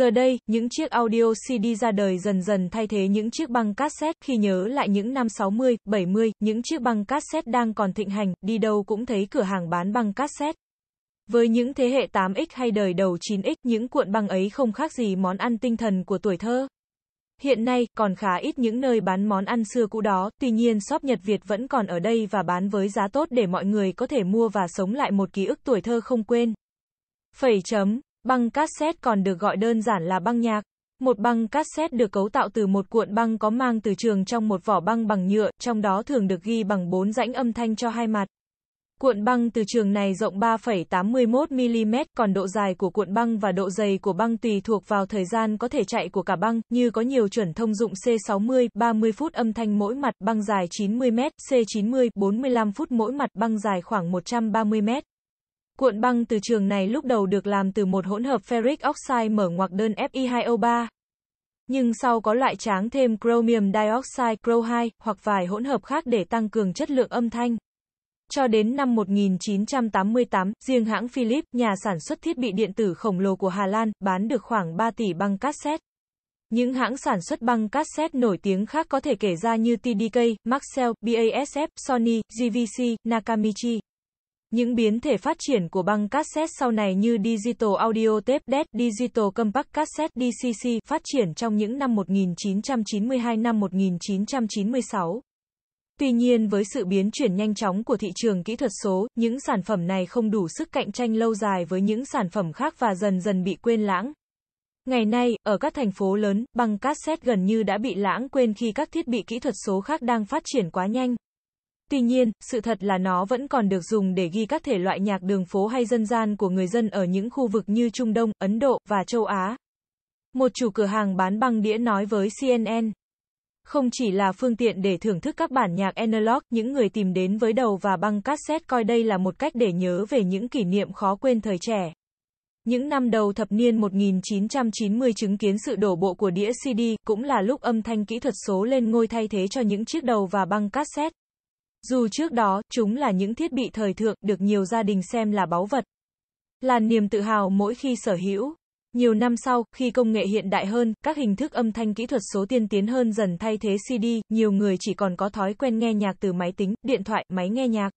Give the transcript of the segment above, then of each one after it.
Giờ đây, những chiếc audio CD ra đời dần dần thay thế những chiếc băng cassette, khi nhớ lại những năm 60, 70, những chiếc băng cassette đang còn thịnh hành, đi đâu cũng thấy cửa hàng bán băng cassette. Với những thế hệ 8X hay đời đầu 9X, những cuộn băng ấy không khác gì món ăn tinh thần của tuổi thơ. Hiện nay, còn khá ít những nơi bán món ăn xưa cũ đó, tuy nhiên shop Nhật Việt vẫn còn ở đây và bán với giá tốt để mọi người có thể mua và sống lại một ký ức tuổi thơ không quên. Phẩy chấm Băng cassette còn được gọi đơn giản là băng nhạc. Một băng cassette được cấu tạo từ một cuộn băng có mang từ trường trong một vỏ băng bằng nhựa, trong đó thường được ghi bằng bốn rãnh âm thanh cho hai mặt. Cuộn băng từ trường này rộng 3,81mm, còn độ dài của cuộn băng và độ dày của băng tùy thuộc vào thời gian có thể chạy của cả băng, như có nhiều chuẩn thông dụng C60, 30 phút âm thanh mỗi mặt, băng dài 90m, C90, 45 phút mỗi mặt, băng dài khoảng 130m. Cuộn băng từ trường này lúc đầu được làm từ một hỗn hợp ferric oxide mở ngoặc đơn Fi2O3. Nhưng sau có loại tráng thêm chromium dioxide Cro2 hoặc vài hỗn hợp khác để tăng cường chất lượng âm thanh. Cho đến năm 1988, riêng hãng Philips, nhà sản xuất thiết bị điện tử khổng lồ của Hà Lan, bán được khoảng 3 tỷ băng cassette. Những hãng sản xuất băng cassette nổi tiếng khác có thể kể ra như TDK, Maxell, BASF, Sony, GVC, Nakamichi. Những biến thể phát triển của băng cassette sau này như Digital Audio Tape Deck, Digital Compact Cassette DCC phát triển trong những năm 1992 năm 1996. Tuy nhiên với sự biến chuyển nhanh chóng của thị trường kỹ thuật số, những sản phẩm này không đủ sức cạnh tranh lâu dài với những sản phẩm khác và dần dần bị quên lãng. Ngày nay, ở các thành phố lớn, băng cassette gần như đã bị lãng quên khi các thiết bị kỹ thuật số khác đang phát triển quá nhanh. Tuy nhiên, sự thật là nó vẫn còn được dùng để ghi các thể loại nhạc đường phố hay dân gian của người dân ở những khu vực như Trung Đông, Ấn Độ và châu Á. Một chủ cửa hàng bán băng đĩa nói với CNN. Không chỉ là phương tiện để thưởng thức các bản nhạc analog, những người tìm đến với đầu và băng cassette coi đây là một cách để nhớ về những kỷ niệm khó quên thời trẻ. Những năm đầu thập niên 1990 chứng kiến sự đổ bộ của đĩa CD, cũng là lúc âm thanh kỹ thuật số lên ngôi thay thế cho những chiếc đầu và băng cassette. Dù trước đó, chúng là những thiết bị thời thượng, được nhiều gia đình xem là báu vật. Là niềm tự hào mỗi khi sở hữu. Nhiều năm sau, khi công nghệ hiện đại hơn, các hình thức âm thanh kỹ thuật số tiên tiến hơn dần thay thế CD, nhiều người chỉ còn có thói quen nghe nhạc từ máy tính, điện thoại, máy nghe nhạc.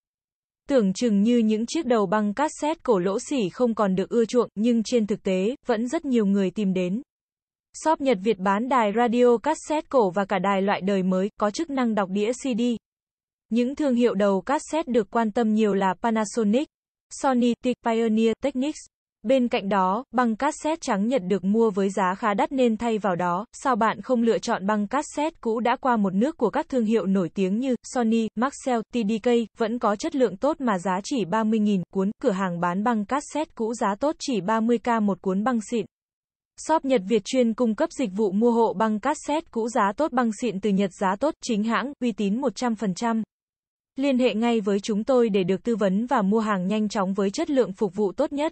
Tưởng chừng như những chiếc đầu băng cassette cổ lỗ xỉ không còn được ưa chuộng, nhưng trên thực tế, vẫn rất nhiều người tìm đến. Shop Nhật Việt bán đài radio cassette cổ và cả đài loại đời mới, có chức năng đọc đĩa CD. Những thương hiệu đầu cassette được quan tâm nhiều là Panasonic, Sony, Pioneer, Technics. Bên cạnh đó, băng cassette trắng Nhật được mua với giá khá đắt nên thay vào đó, sao bạn không lựa chọn băng cassette cũ đã qua một nước của các thương hiệu nổi tiếng như Sony, Maxell, TDK, vẫn có chất lượng tốt mà giá chỉ 30.000 cuốn, cửa hàng bán băng cassette cũ giá tốt chỉ 30k một cuốn băng xịn. Shop Nhật Việt chuyên cung cấp dịch vụ mua hộ băng cassette cũ giá tốt băng xịn từ Nhật giá tốt, chính hãng, uy tín 100%. Liên hệ ngay với chúng tôi để được tư vấn và mua hàng nhanh chóng với chất lượng phục vụ tốt nhất.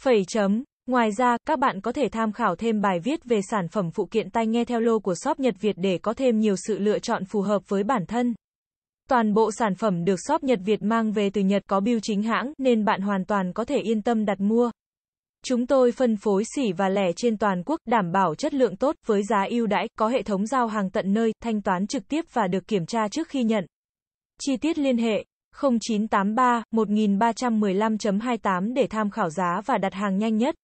Phẩy chấm. Ngoài ra, các bạn có thể tham khảo thêm bài viết về sản phẩm phụ kiện tai nghe theo lô của shop Nhật Việt để có thêm nhiều sự lựa chọn phù hợp với bản thân. Toàn bộ sản phẩm được shop Nhật Việt mang về từ Nhật có bưu chính hãng nên bạn hoàn toàn có thể yên tâm đặt mua. Chúng tôi phân phối xỉ và lẻ trên toàn quốc, đảm bảo chất lượng tốt với giá ưu đãi, có hệ thống giao hàng tận nơi, thanh toán trực tiếp và được kiểm tra trước khi nhận. Chi tiết liên hệ 0983 1315.28 để tham khảo giá và đặt hàng nhanh nhất.